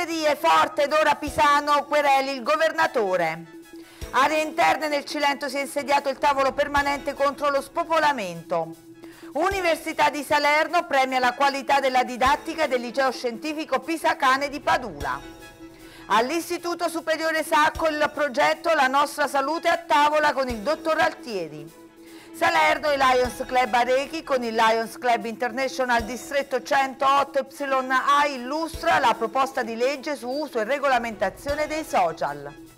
Praterie, Forte, Dora, Pisano, Querelli, il governatore. Aree interne nel Cilento si è insediato il tavolo permanente contro lo spopolamento. Università di Salerno premia la qualità della didattica del liceo scientifico Pisacane di Padula. All'Istituto Superiore Sacco il progetto La nostra salute a tavola con il dottor Altieri. Salerno, i Lions Club Arechi con il Lions Club International Distretto 108 YA illustra la proposta di legge su uso e regolamentazione dei social.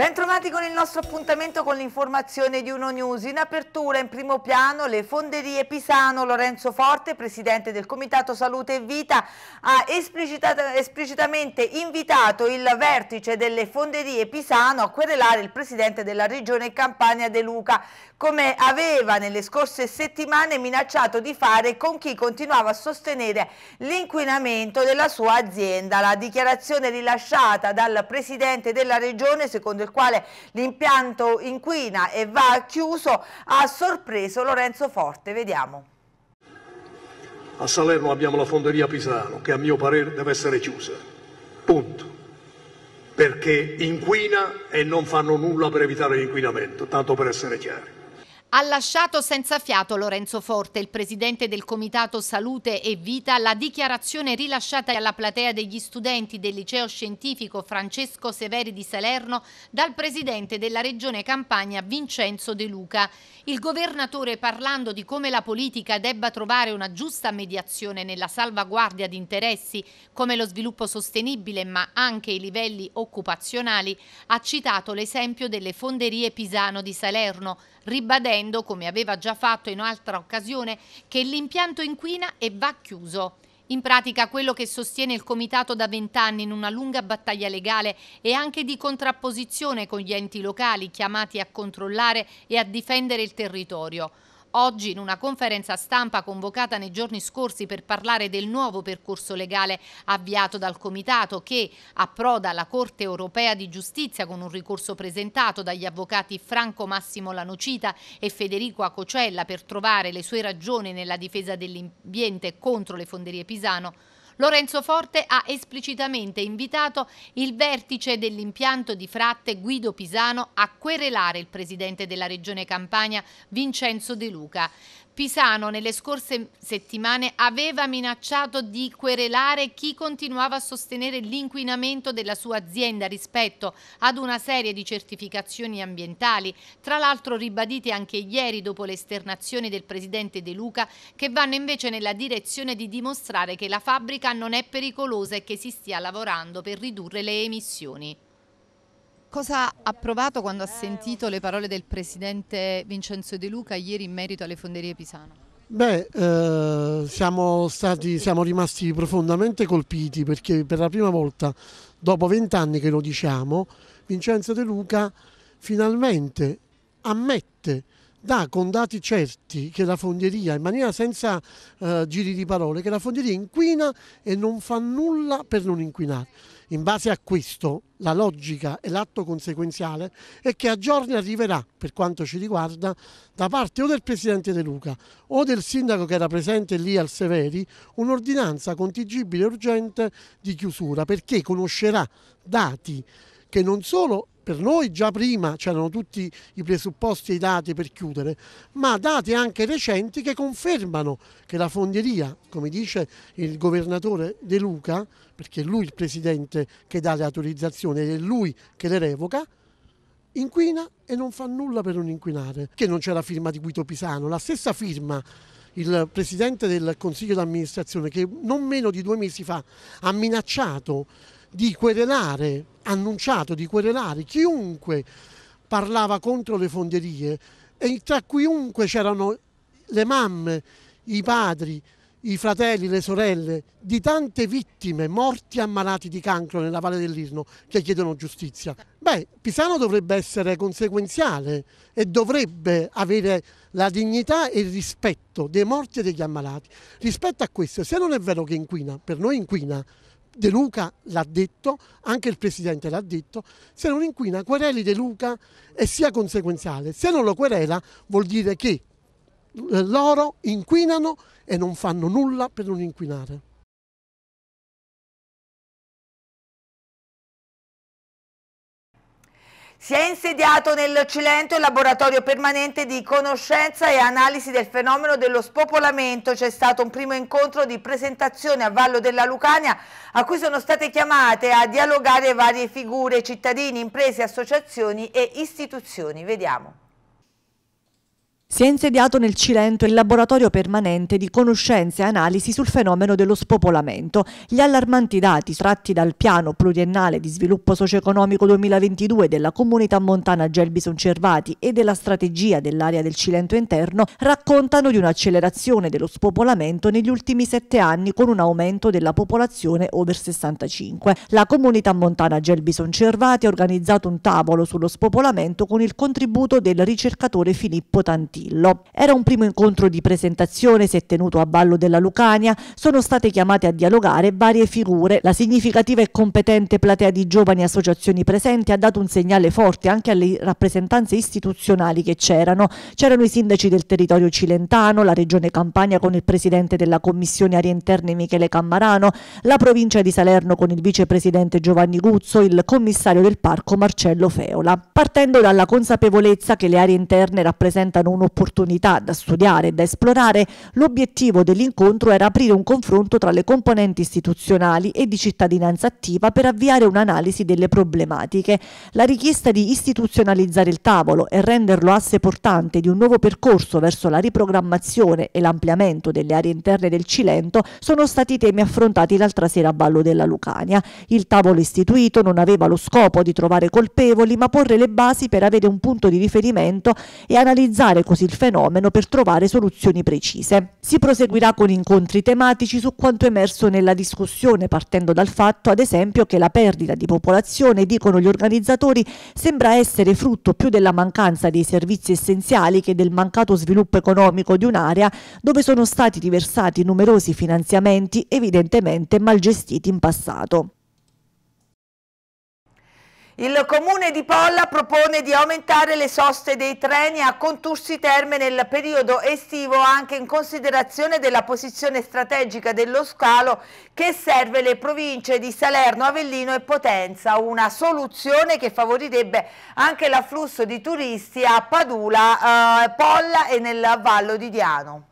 Bentrovati con il nostro appuntamento con l'informazione di Uno News. In apertura, in primo piano, le fonderie Pisano. Lorenzo Forte, presidente del Comitato Salute e Vita, ha esplicitamente invitato il vertice delle fonderie Pisano a querelare il presidente della regione Campania De Luca, come aveva nelle scorse settimane minacciato di fare con chi continuava a sostenere l'inquinamento della sua azienda. La dichiarazione rilasciata dal presidente della regione, secondo il quale l'impianto inquina e va chiuso, ha sorpreso Lorenzo Forte. Vediamo. A Salerno abbiamo la fonderia Pisano che a mio parere deve essere chiusa. Punto. Perché inquina e non fanno nulla per evitare l'inquinamento, tanto per essere chiari. Ha lasciato senza fiato Lorenzo Forte, il presidente del Comitato Salute e Vita, la dichiarazione rilasciata alla platea degli studenti del liceo scientifico Francesco Severi di Salerno dal presidente della regione Campania Vincenzo De Luca. Il governatore parlando di come la politica debba trovare una giusta mediazione nella salvaguardia di interessi come lo sviluppo sostenibile ma anche i livelli occupazionali ha citato l'esempio delle fonderie Pisano di Salerno, ribadendo dicendo, come aveva già fatto in altra occasione, che l'impianto inquina e va chiuso. In pratica quello che sostiene il Comitato da vent'anni in una lunga battaglia legale e anche di contrapposizione con gli enti locali chiamati a controllare e a difendere il territorio. Oggi, in una conferenza stampa convocata nei giorni scorsi per parlare del nuovo percorso legale avviato dal Comitato che approda alla Corte europea di giustizia con un ricorso presentato dagli avvocati Franco Massimo Lanocita e Federico Acocella per trovare le sue ragioni nella difesa dell'ambiente contro le fonderie Pisano, Lorenzo Forte ha esplicitamente invitato il vertice dell'impianto di fratte Guido Pisano a querelare il presidente della Regione Campania Vincenzo De Luca. Pisano nelle scorse settimane aveva minacciato di querelare chi continuava a sostenere l'inquinamento della sua azienda rispetto ad una serie di certificazioni ambientali, tra l'altro ribadite anche ieri dopo le esternazioni del presidente De Luca, che vanno invece nella direzione di dimostrare che la fabbrica non è pericolosa e che si stia lavorando per ridurre le emissioni. Cosa ha provato quando ha sentito le parole del presidente Vincenzo De Luca ieri in merito alle fonderie pisano? Beh, eh, siamo, stati, siamo, rimasti profondamente colpiti perché per la prima volta, dopo vent'anni che lo diciamo, Vincenzo De Luca finalmente ammette, dà con dati certi che la fonderia, in maniera senza eh, giri di parole, che la fonderia inquina e non fa nulla per non inquinare in base a questo la logica e l'atto conseguenziale è che a giorni arriverà, per quanto ci riguarda, da parte o del Presidente De Luca o del Sindaco che era presente lì al Severi, un'ordinanza contingibile e urgente di chiusura, perché conoscerà dati che non solo per noi già prima c'erano tutti i presupposti e i dati per chiudere, ma dati anche recenti che confermano che la fonderia, come dice il governatore De Luca, perché è lui il presidente che dà le autorizzazioni ed è lui che le revoca, inquina e non fa nulla per non inquinare. Che non c'è la firma di Guido Pisano, la stessa firma il presidente del consiglio d'amministrazione che non meno di due mesi fa ha minacciato di querelare annunciato di querelare chiunque parlava contro le fonderie e tra chiunque c'erano le mamme, i padri, i fratelli, le sorelle di tante vittime morti ammalati di cancro nella Valle dell'Irno che chiedono giustizia. Beh, Pisano dovrebbe essere conseguenziale e dovrebbe avere la dignità e il rispetto dei morti e degli ammalati. Rispetto a questo, se non è vero che inquina, per noi inquina, De Luca l'ha detto, anche il Presidente l'ha detto, se non inquina quereli De Luca e sia conseguenziale. Se non lo querela vuol dire che eh, loro inquinano e non fanno nulla per non inquinare. Si è insediato nel Cilento il laboratorio permanente di conoscenza e analisi del fenomeno dello spopolamento. C'è stato un primo incontro di presentazione a Vallo della Lucania a cui sono state chiamate a dialogare varie figure, cittadini, imprese, associazioni e istituzioni. Vediamo. Si è insediato nel Cilento il laboratorio permanente di conoscenze e analisi sul fenomeno dello spopolamento. Gli allarmanti dati tratti dal piano pluriennale di sviluppo socio-economico 2022 della comunità montana Gelbison Cervati e della strategia dell'area del Cilento interno raccontano di un'accelerazione dello spopolamento negli ultimi sette anni con un aumento della popolazione over 65. La comunità montana Gelbison Cervati ha organizzato un tavolo sullo spopolamento con il contributo del ricercatore Filippo Tantini. Mirtillo. Era un primo incontro di presentazione, si è tenuto a Ballo della Lucania, sono state chiamate a dialogare varie figure. La significativa e competente platea di giovani associazioni presenti ha dato un segnale forte anche alle rappresentanze istituzionali che c'erano. C'erano i sindaci del territorio cilentano, la regione Campania con il presidente della commissione Arie interne Michele Cammarano, la provincia di Salerno con il vicepresidente Giovanni Guzzo, il commissario del parco Marcello Feola. Partendo dalla consapevolezza che le aree interne rappresentano uno opportunità da studiare e da esplorare, l'obiettivo dell'incontro era aprire un confronto tra le componenti istituzionali e di cittadinanza attiva per avviare un'analisi delle problematiche. La richiesta di istituzionalizzare il tavolo e renderlo asse portante di un nuovo percorso verso la riprogrammazione e l'ampliamento delle aree interne del Cilento sono stati temi affrontati l'altra sera a Ballo della Lucania. Il tavolo istituito non aveva lo scopo di trovare colpevoli, ma porre le basi per avere un punto di riferimento e analizzare così diagnosi il fenomeno per trovare soluzioni precise. Si proseguirà con incontri tematici su quanto emerso nella discussione, partendo dal fatto, ad esempio, che la perdita di popolazione, dicono gli organizzatori, sembra essere frutto più della mancanza dei servizi essenziali che del mancato sviluppo economico di un'area dove sono stati riversati numerosi finanziamenti evidentemente mal gestiti in passato. Il comune di Polla propone di aumentare le soste dei treni a Contursi Terme nel periodo estivo anche in considerazione della posizione strategica dello scalo che serve le province di Salerno, Avellino e Potenza, una soluzione che favorirebbe anche l'afflusso di turisti a Padula, eh, Polla e nel Vallo di Diano.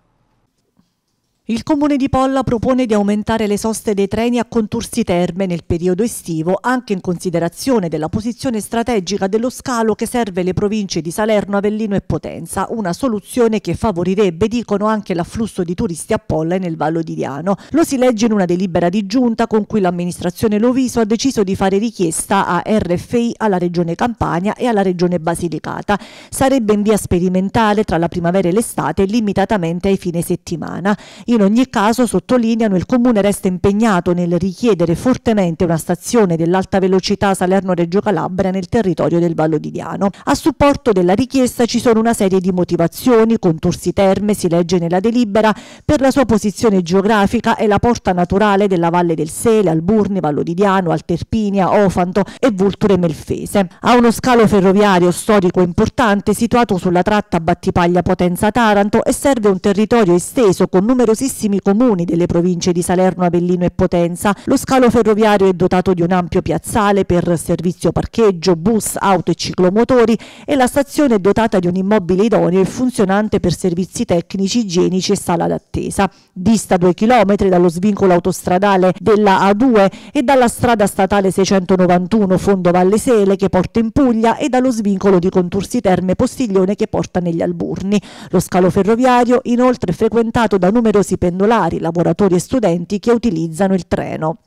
Il comune di Polla propone di aumentare le soste dei treni a Contursi Terme nel periodo estivo, anche in considerazione della posizione strategica dello scalo che serve le province di Salerno, Avellino e Potenza, una soluzione che favorirebbe, dicono, anche l'afflusso di turisti a Polla e nel Vallo di Diano. Lo si legge in una delibera di giunta con cui l'amministrazione Loviso ha deciso di fare richiesta a RFI, alla Regione Campania e alla Regione Basilicata. Sarebbe in via sperimentale tra la primavera e l'estate, limitatamente ai fine settimana. Il in ogni caso, sottolineano, il Comune resta impegnato nel richiedere fortemente una stazione dell'alta velocità Salerno-Reggio Calabria nel territorio del Vallo di Diano. A supporto della richiesta ci sono una serie di motivazioni, contorsi terme, si legge nella delibera, per la sua posizione geografica e la porta naturale della Valle del Sele, Alburni, Vallo di Diano, Alterpinia, Ofanto e Vulture Melfese. Ha uno scalo ferroviario storico importante situato sulla tratta Battipaglia-Potenza-Taranto e serve un territorio esteso con numerosi numerosissimi comuni delle province di Salerno, Avellino e Potenza. Lo scalo ferroviario è dotato di un ampio piazzale per servizio parcheggio, bus, auto e ciclomotori e la stazione è dotata di un immobile idoneo e funzionante per servizi tecnici, igienici e sala d'attesa dista 2 km dallo svincolo autostradale della A2 e dalla strada statale 691 Fondo Valle Sele che porta in Puglia e dallo svincolo di Contursi Terme Postiglione che porta negli Alburni. Lo scalo ferroviario inoltre è frequentato da numerosi pendolari, lavoratori e studenti che utilizzano il treno.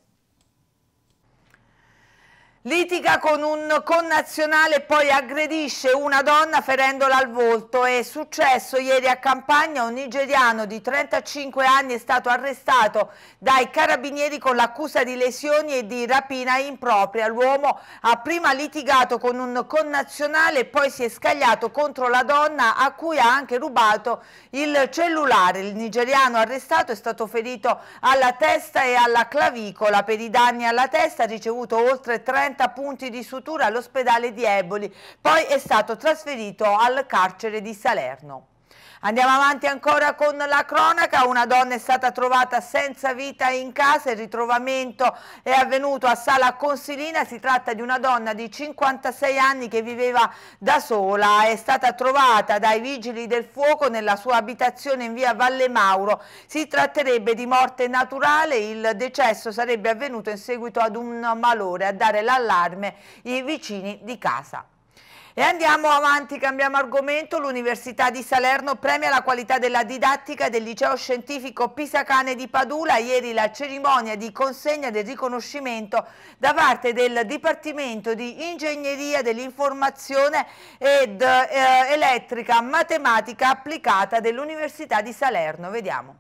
Litiga con un connazionale e poi aggredisce una donna ferendola al volto. È successo ieri a Campagna, un nigeriano di 35 anni è stato arrestato dai carabinieri con l'accusa di lesioni e di rapina impropria. L'uomo ha prima litigato con un connazionale e poi si è scagliato contro la donna a cui ha anche rubato il cellulare. Il nigeriano arrestato è stato ferito alla testa e alla clavicola. Per i danni alla testa ha ricevuto oltre 30 30 punti di sutura all'ospedale di Eboli, poi è stato trasferito al carcere di Salerno. Andiamo avanti ancora con la cronaca, una donna è stata trovata senza vita in casa, il ritrovamento è avvenuto a Sala Consilina, si tratta di una donna di 56 anni che viveva da sola, è stata trovata dai vigili del fuoco nella sua abitazione in via Valle Mauro, si tratterebbe di morte naturale, il decesso sarebbe avvenuto in seguito ad un malore, a dare l'allarme i vicini di casa. E andiamo avanti, cambiamo argomento. L'Università di Salerno premia la qualità della didattica del liceo scientifico Pisacane di Padula. Ieri la cerimonia di consegna del riconoscimento da parte del Dipartimento di Ingegneria dell'Informazione ed eh, Elettrica Matematica Applicata dell'Università di Salerno. Vediamo.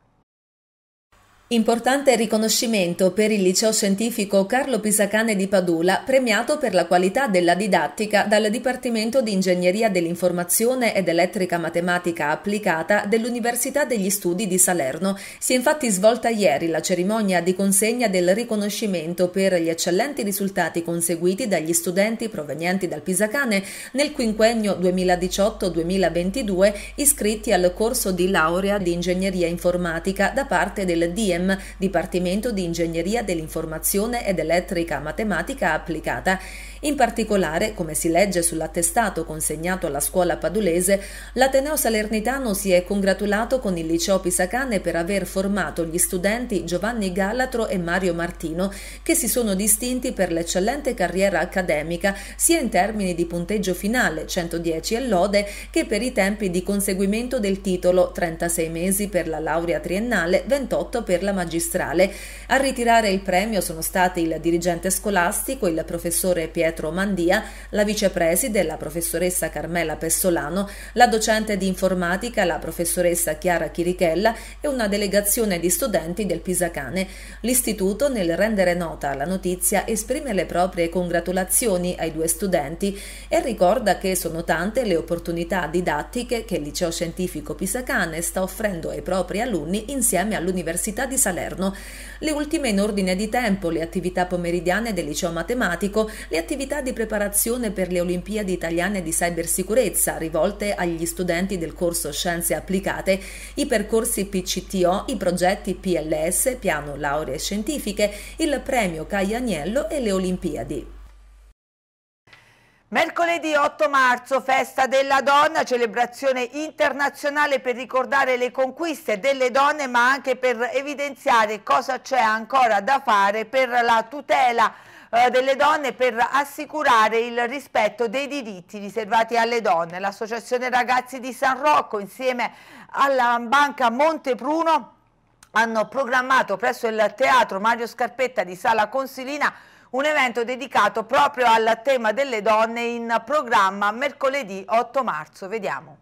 Importante riconoscimento per il liceo scientifico Carlo Pisacane di Padula, premiato per la qualità della didattica dal Dipartimento di Ingegneria dell'Informazione ed Elettrica Matematica Applicata dell'Università degli Studi di Salerno. Si è infatti svolta ieri la cerimonia di consegna del riconoscimento per gli eccellenti risultati conseguiti dagli studenti provenienti dal Pisacane nel quinquennio 2018-2022 iscritti al corso di laurea di Ingegneria Informatica da parte del DM DIGEM, Dipartimento di Ingegneria dell'Informazione ed Elettrica Matematica Applicata, in particolare, come si legge sull'attestato consegnato alla scuola padulese, l'Ateneo Salernitano si è congratulato con il liceo Pisacane per aver formato gli studenti Giovanni Gallatro e Mario Martino, che si sono distinti per l'eccellente carriera accademica sia in termini di punteggio finale 110 e lode che per i tempi di conseguimento del titolo 36 mesi per la laurea triennale, 28 per la magistrale. A ritirare il premio sono stati il dirigente scolastico, il professore Pietro Pietro Mandia, la vicepreside, la professoressa Carmela Pessolano, la docente di informatica, la professoressa Chiara Chirichella e una delegazione di studenti del Pisacane. L'istituto, nel rendere nota la notizia, esprime le proprie congratulazioni ai due studenti e ricorda che sono tante le opportunità didattiche che il liceo scientifico Pisacane sta offrendo ai propri alunni insieme all'Università di Salerno. Le ultime in ordine di tempo, le attività pomeridiane del liceo matematico, le attività attività di preparazione per le Olimpiadi italiane di cybersicurezza rivolte agli studenti del corso Scienze applicate, i percorsi PCTO, i progetti PLS, piano lauree scientifiche, il premio Caianiello e le Olimpiadi. Mercoledì 8 marzo, festa della donna, celebrazione internazionale per ricordare le conquiste delle donne ma anche per evidenziare cosa c'è ancora da fare per la tutela eh, delle donne per assicurare il rispetto dei diritti riservati alle donne. L'Associazione Ragazzi di San Rocco insieme alla Banca Montepruno hanno programmato presso il teatro Mario Scarpetta di Sala Consilina un evento dedicato proprio al tema delle donne in programma mercoledì 8 marzo. Vediamo.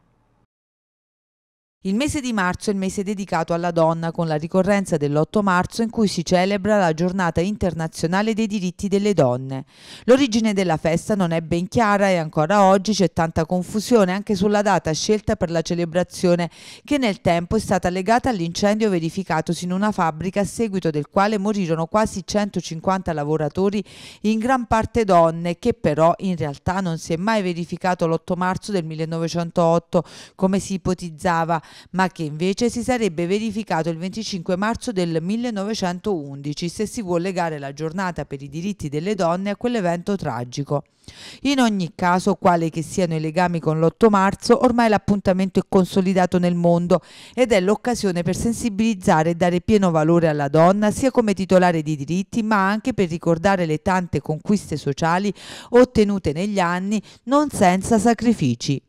Il mese di marzo è il mese dedicato alla donna con la ricorrenza dell'8 marzo in cui si celebra la giornata internazionale dei diritti delle donne. L'origine della festa non è ben chiara e ancora oggi c'è tanta confusione anche sulla data scelta per la celebrazione che nel tempo è stata legata all'incendio verificatosi in una fabbrica a seguito del quale morirono quasi 150 lavoratori, in gran parte donne, che però in realtà non si è mai verificato l'8 marzo del 1908 come si ipotizzava ma che invece si sarebbe verificato il 25 marzo del 1911 se si vuole legare la giornata per i diritti delle donne a quell'evento tragico. In ogni caso, quale che siano i legami con l'8 marzo, ormai l'appuntamento è consolidato nel mondo ed è l'occasione per sensibilizzare e dare pieno valore alla donna sia come titolare di diritti, ma anche per ricordare le tante conquiste sociali ottenute negli anni non senza sacrifici.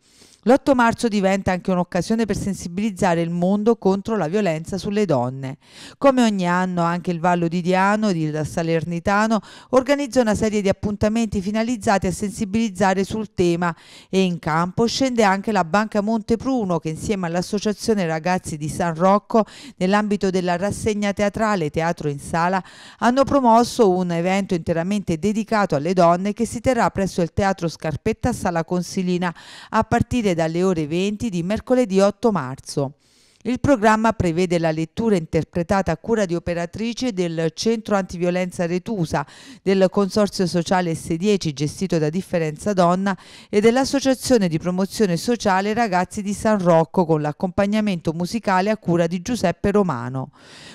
L'8 marzo diventa anche un'occasione per sensibilizzare il mondo contro la violenza sulle donne. Come ogni anno anche il Vallo di Diano, il Salernitano, organizza una serie di appuntamenti finalizzati a sensibilizzare sul tema e in campo scende anche la Banca Montepruno che insieme all'Associazione Ragazzi di San Rocco nell'ambito della rassegna teatrale Teatro in Sala hanno promosso un evento interamente dedicato alle donne che si terrà presso il Teatro Scarpetta Sala Consilina a partire partire dalle ore 20 di mercoledì 8 marzo. Il programma prevede la lettura interpretata a cura di operatrice del Centro Antiviolenza Retusa, del Consorzio Sociale S10 gestito da Differenza Donna e dell'Associazione di Promozione Sociale Ragazzi di San Rocco con l'accompagnamento musicale a cura di Giuseppe Romano.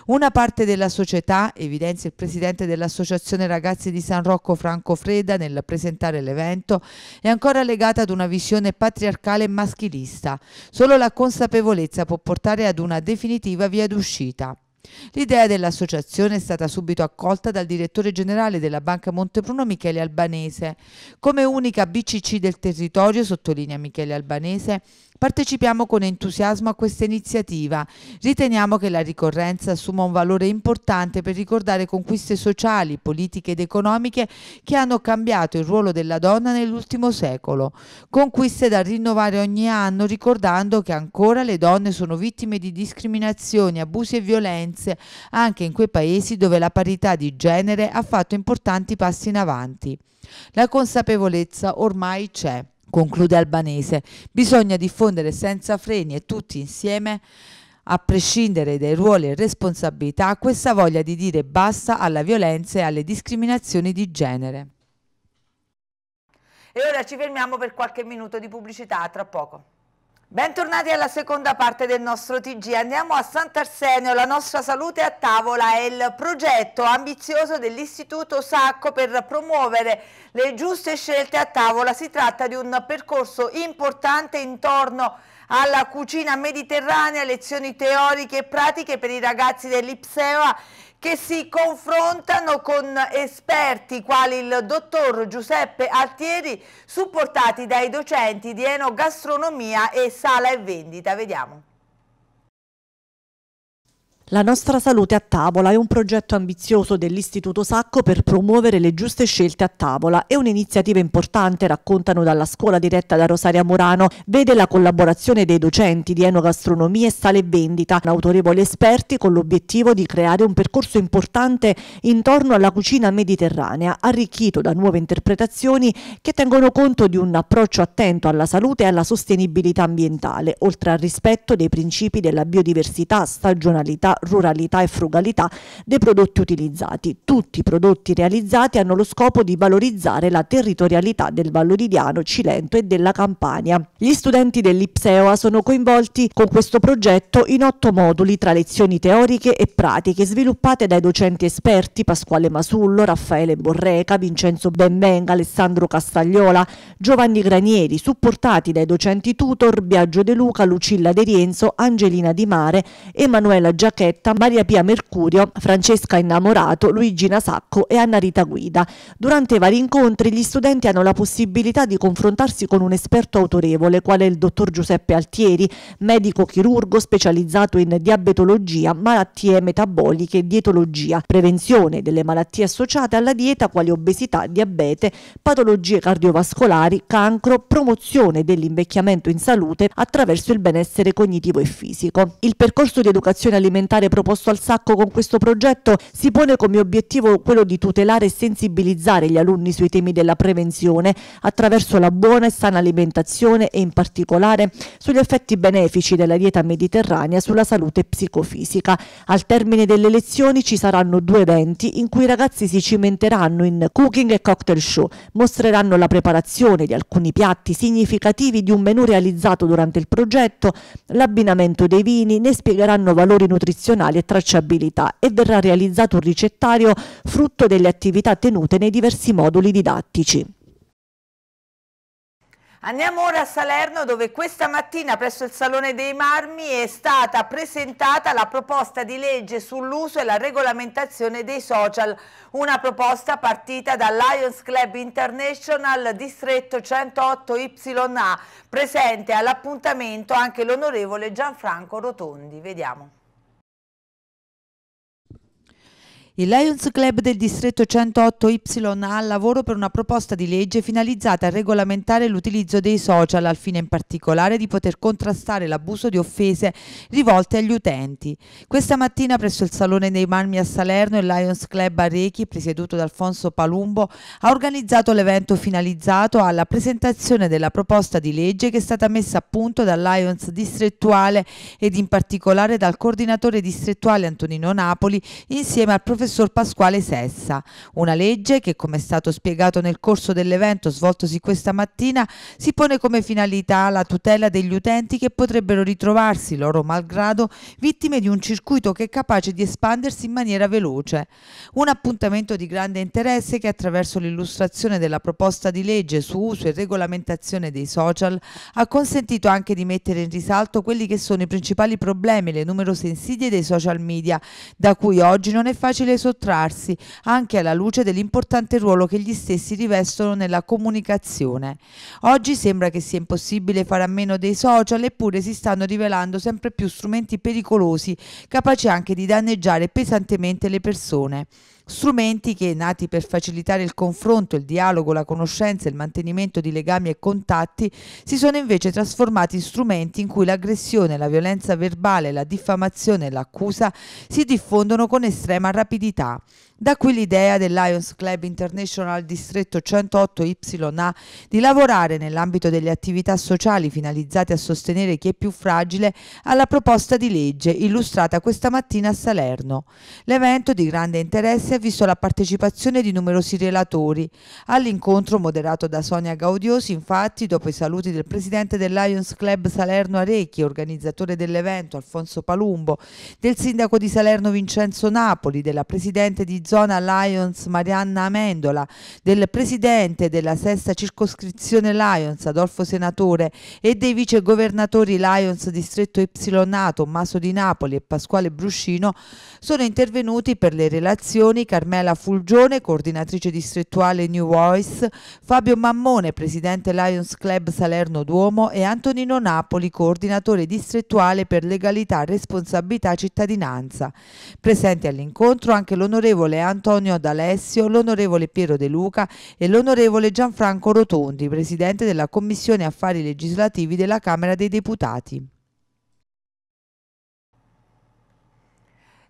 Una parte della società, evidenzia il presidente dell'Associazione Ragazzi di San Rocco Franco Freda nel presentare l'evento, è ancora legata ad una visione patriarcale e maschilista. Solo la consapevolezza può portare arrivare ad una definitiva via d'uscita. L'idea dell'associazione è stata subito accolta dal direttore generale della Banca Montepruno Michele Albanese. Come unica BCC del territorio, sottolinea Michele Albanese, Partecipiamo con entusiasmo a questa iniziativa. Riteniamo che la ricorrenza assuma un valore importante per ricordare conquiste sociali, politiche ed economiche che hanno cambiato il ruolo della donna nell'ultimo secolo. Conquiste da rinnovare ogni anno ricordando che ancora le donne sono vittime di discriminazioni, abusi e violenze, anche in quei paesi dove la parità di genere ha fatto importanti passi in avanti. La consapevolezza ormai c'è conclude Albanese, bisogna diffondere senza freni e tutti insieme a prescindere dai ruoli e responsabilità, questa voglia di dire basta alla violenza e alle discriminazioni di genere. E ora ci fermiamo per qualche minuto di pubblicità, tra poco. Bentornati alla seconda parte del nostro TG. Andiamo a Sant'Arsenio, la nostra salute a tavola è il progetto ambizioso dell'Istituto Sacco per promuovere le giuste scelte a tavola. Si tratta di un percorso importante intorno a alla cucina mediterranea, lezioni teoriche e pratiche per i ragazzi dell'Ipseva che si confrontano con esperti quali il dottor Giuseppe Altieri supportati dai docenti di enogastronomia e sala e vendita. Vediamo. La nostra salute a tavola è un progetto ambizioso dell'Istituto Sacco per promuovere le giuste scelte a tavola. È un'iniziativa importante, raccontano dalla scuola diretta da Rosaria Murano. Vede la collaborazione dei docenti di enogastronomia e sale e vendita, autorevoli esperti con l'obiettivo di creare un percorso importante intorno alla cucina mediterranea, arricchito da nuove interpretazioni che tengono conto di un approccio attento alla salute e alla sostenibilità ambientale, oltre al rispetto dei principi della biodiversità, stagionalità, ruralità e frugalità dei prodotti utilizzati. Tutti i prodotti realizzati hanno lo scopo di valorizzare la territorialità del Valloridiano, Cilento e della Campania. Gli studenti dell'Ipseoa sono coinvolti con questo progetto in otto moduli tra lezioni teoriche e pratiche sviluppate dai docenti esperti Pasquale Masullo, Raffaele Borreca, Vincenzo Benvenga, Alessandro Castagliola, Giovanni Granieri, supportati dai docenti tutor Biagio De Luca, Lucilla De Rienzo, Angelina Di Mare, Emanuela Giacchetti Bacchetta, Maria Pia Mercurio, Francesca Innamorato, Luigina Sacco e Anna Rita Guida. Durante i vari incontri gli studenti hanno la possibilità di confrontarsi con un esperto autorevole, quale il dottor Giuseppe Altieri, medico chirurgo specializzato in diabetologia, malattie metaboliche dietologia, prevenzione delle malattie associate alla dieta quali obesità, diabete, patologie cardiovascolari, cancro, promozione dell'invecchiamento in salute attraverso il benessere cognitivo e fisico. Il percorso di educazione alimentare parlamentare proposto al sacco con questo progetto si pone come obiettivo quello di tutelare e sensibilizzare gli alunni sui temi della prevenzione attraverso la buona e sana alimentazione e in particolare sugli effetti benefici della dieta mediterranea sulla salute psicofisica. Al termine delle lezioni ci saranno due eventi in cui i ragazzi si cimenteranno in cooking e cocktail show, mostreranno la preparazione di alcuni piatti significativi di un menù realizzato durante il progetto, l'abbinamento dei vini, ne spiegheranno valori nutrizionali professionali e tracciabilità e verrà realizzato un ricettario frutto delle attività tenute nei diversi moduli didattici. Andiamo ora a Salerno dove questa mattina presso il Salone dei Marmi è stata presentata la proposta di legge sull'uso e la regolamentazione dei social, una proposta partita dal Lions Club International distretto 108YA, presente all'appuntamento anche l'onorevole Gianfranco Rotondi. Vediamo. Il Lions Club del distretto 108Y ha al lavoro per una proposta di legge finalizzata a regolamentare l'utilizzo dei social al fine in particolare di poter contrastare l'abuso di offese rivolte agli utenti. Questa mattina presso il Salone dei Marmi a Salerno il Lions Club Arechi, presieduto da Alfonso Palumbo, ha organizzato l'evento finalizzato alla presentazione della proposta di legge che è stata messa a punto dal Lions distrettuale ed in particolare dal coordinatore distrettuale Antonino Napoli insieme al professor professor Pasquale Sessa. Una legge che, come è stato spiegato nel corso dell'evento svoltosi questa mattina, si pone come finalità la tutela degli utenti che potrebbero ritrovarsi, loro malgrado, vittime di un circuito che è capace di espandersi in maniera veloce. Un appuntamento di grande interesse che attraverso l'illustrazione della proposta di legge su uso e regolamentazione dei social ha consentito anche di mettere in risalto quelli che sono i principali problemi e le numerose insidie dei social media, da cui oggi non è facile difficile sottrarsi, anche alla luce dell'importante ruolo che gli stessi rivestono nella comunicazione. Oggi sembra che sia impossibile fare a meno dei social, eppure si stanno rivelando sempre più strumenti pericolosi, capaci anche di danneggiare pesantemente le persone strumenti che, nati per facilitare il confronto, il dialogo, la conoscenza, il mantenimento di legami e contatti, si sono invece trasformati in strumenti in cui l'aggressione, la violenza verbale, la diffamazione e l'accusa si diffondono con estrema rapidità. Da qui l'idea del Lions Club International Distretto 108 YA di lavorare nell'ambito delle attività sociali finalizzate a sostenere chi è più fragile alla proposta di legge illustrata questa mattina a Salerno. L'evento di grande interesse ha visto la partecipazione di numerosi relatori. All'incontro moderato da Sonia Gaudiosi, infatti, dopo i saluti del presidente del Lions Club Salerno Arecchi, organizzatore dell'evento Alfonso Palumbo, del sindaco di Salerno Vincenzo Napoli, della presidente di Zona Lions Marianna Amendola, del presidente della sesta circoscrizione Lions Adolfo Senatore e dei vicegovernatori Lions Distretto Y Nato, Maso di Napoli e Pasquale Bruscino sono intervenuti per le relazioni Carmela Fulgione, coordinatrice distrettuale New Voice, Fabio Mammone, presidente Lions Club Salerno Duomo e Antonino Napoli, coordinatore distrettuale per legalità, responsabilità e cittadinanza. Presenti all'incontro anche l'onorevole l'onorevole Antonio D'Alessio, l'onorevole Piero De Luca e l'onorevole Gianfranco Rotondi, presidente della Commissione Affari Legislativi della Camera dei Deputati.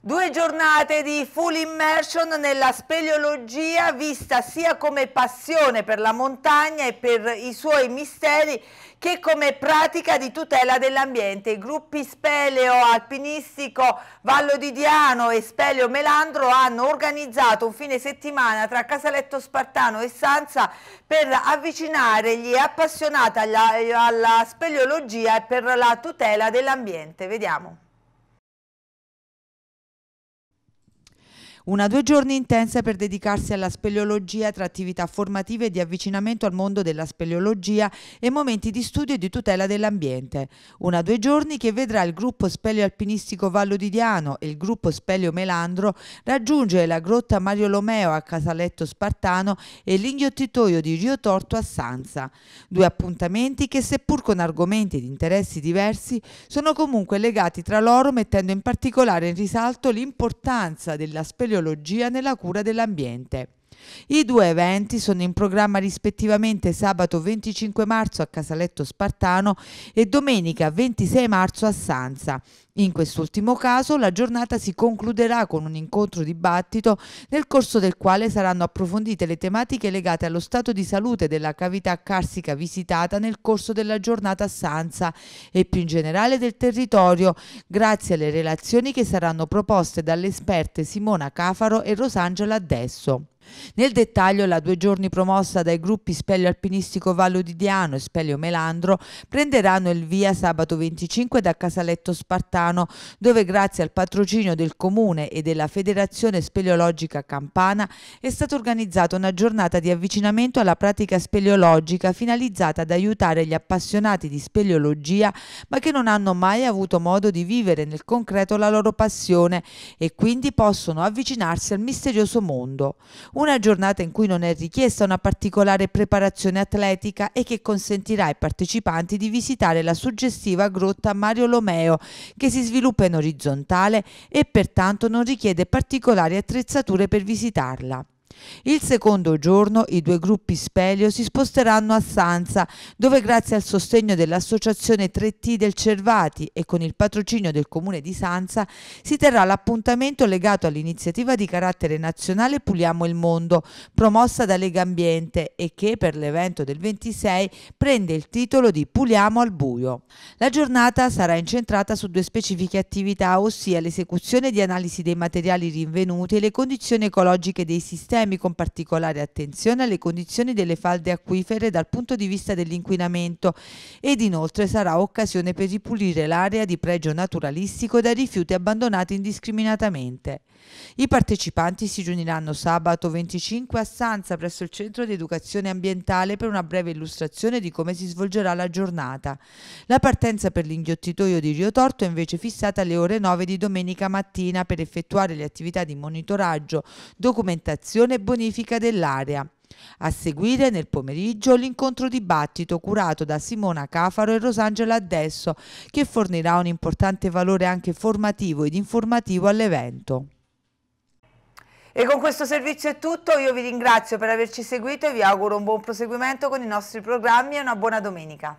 Due giornate di full immersion nella speleologia vista sia come passione per la montagna e per i suoi misteri che come pratica di tutela dell'ambiente. I gruppi Speleo Alpinistico Vallo di Diano e Speleo Melandro hanno organizzato un fine settimana tra Casaletto Spartano e Sanza per avvicinare gli appassionati alla, alla speleologia e per la tutela dell'ambiente. Vediamo. Una due giorni intensa per dedicarsi alla speleologia tra attività formative di avvicinamento al mondo della speleologia e momenti di studio e di tutela dell'ambiente. Una due giorni che vedrà il gruppo speleoalpinistico Vallo di Diano e il gruppo Speleo Melandro raggiungere la grotta Mario Lomeo a Casaletto Spartano e l'inghiottitoio di Rio Torto a Sanza. Due appuntamenti che seppur con argomenti di interessi diversi sono comunque legati tra loro mettendo in particolare in risalto l'importanza della speleologia biologia nella cura dell'ambiente. I due eventi sono in programma rispettivamente sabato 25 marzo a Casaletto Spartano e domenica 26 marzo a Sanza. In quest'ultimo caso la giornata si concluderà con un incontro dibattito nel corso del quale saranno approfondite le tematiche legate allo stato di salute della cavità carsica visitata nel corso della giornata a Sanza e più in generale del territorio, grazie alle relazioni che saranno proposte dalle esperte Simona Cafaro e Rosangela Adesso. Nel dettaglio la due giorni promossa dai gruppi Spelio Alpinistico Vallo di Diano e Spelio Melandro prenderanno il via sabato 25 da Casaletto Spartano dove grazie al patrocinio del Comune e della Federazione Speleologica Campana è stata organizzata una giornata di avvicinamento alla pratica speleologica finalizzata ad aiutare gli appassionati di speleologia ma che non hanno mai avuto modo di vivere nel concreto la loro passione e quindi possono avvicinarsi al misterioso mondo. Una giornata in cui non è richiesta una particolare preparazione atletica e che consentirà ai partecipanti di visitare la suggestiva grotta Mario Lomeo che si sviluppa in orizzontale e pertanto non richiede particolari attrezzature per visitarla. Il secondo giorno i due gruppi Spelio si sposteranno a Sanza, dove grazie al sostegno dell'associazione 3T del Cervati e con il patrocinio del comune di Sanza si terrà l'appuntamento legato all'iniziativa di carattere nazionale Puliamo il Mondo, promossa da Lega Ambiente e che per l'evento del 26 prende il titolo di Puliamo al Buio. La giornata sarà incentrata su due specifiche attività, ossia l'esecuzione di analisi dei materiali rinvenuti e le condizioni ecologiche dei sistemi temi con particolare attenzione alle condizioni delle falde acquifere dal punto di vista dell'inquinamento ed inoltre sarà occasione per ripulire l'area di pregio naturalistico dai rifiuti abbandonati indiscriminatamente. I partecipanti si riuniranno sabato 25 a Sanza presso il Centro di Educazione Ambientale per una breve illustrazione di come si svolgerà la giornata. La partenza per l'inghiottitoio di Rio Torto è invece fissata alle ore 9 di domenica mattina per effettuare le attività di monitoraggio, documentazione manutenzione e bonifica dell'area. A seguire nel pomeriggio l'incontro dibattito curato da Simona Cafaro e Rosangela Adesso che fornirà un importante valore anche formativo ed informativo all'evento. E con questo servizio è tutto, io vi ringrazio per averci seguito e vi auguro un buon proseguimento con i nostri programmi e una buona domenica.